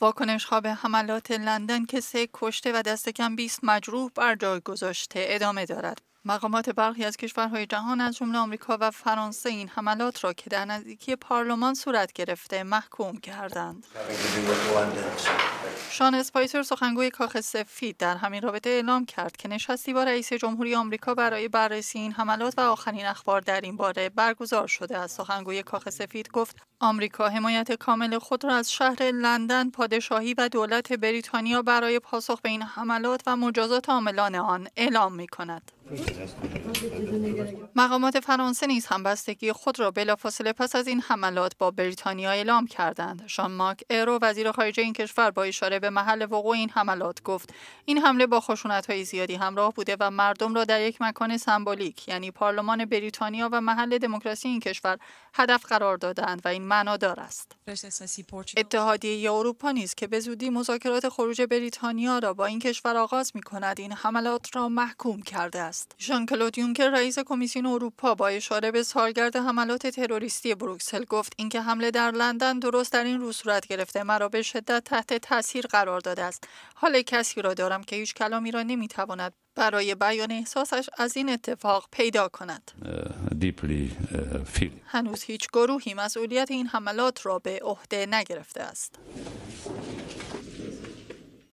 واکنش ها به حملات لندن که سه کشته و دست کم 20 مجروح بر جای گذاشته ادامه دارد. مقامات برخی از کشورهای جهان از جمله آمریکا و فرانسه این حملات را که در نزدیکی پارلمان صورت گرفته محکوم کردند. شان اسپایسر سخنگوی کاخ سفید در همین رابطه اعلام کرد که نشستی با رئیس جمهوری آمریکا برای بررسی این حملات و آخرین اخبار در این باره برگزار شده است سخنگوی کاخ سفید گفت آمریکا حمایت کامل خود را از شهر لندن پادشاهی و دولت بریتانیا برای پاسخ به این حملات و مجازات عاملان آن اعلام می کند. مقامات فرانسه نیز همبستگی خود را بلافاصله پس از این حملات با بریتانیا اعلام کردند. شان ماک ارو وزیر خارجه این کشور با اشاره به محل وقوع این حملات گفت این حمله با های زیادی همراه بوده و مردم را در یک مکان سمبولیک یعنی پارلمان بریتانیا و محل دموکراسی این کشور هدف قرار دادند و این دار است اتحادیه اروپا نیز که به زودی مذاکرات خروج بریتانیا را با این کشور آغاز می کند این حملات را محکوم کرده است ژان کلود یونکر رئیس کمیسیون اروپا با اشاره به سالگرد حملات تروریستی بروکسل گفت اینکه حمله در لندن درست در این روز صورت گرفته مرا به شدت تحت تاثیر قرار قرار داده است حال کسی را دارم که هیچ کلامی را نمیتواند برای بیان احساسش از این اتفاق پیدا کند uh, uh, هنوز هیچ گروهی مسئولیت این حملات را به عهده نگرفته است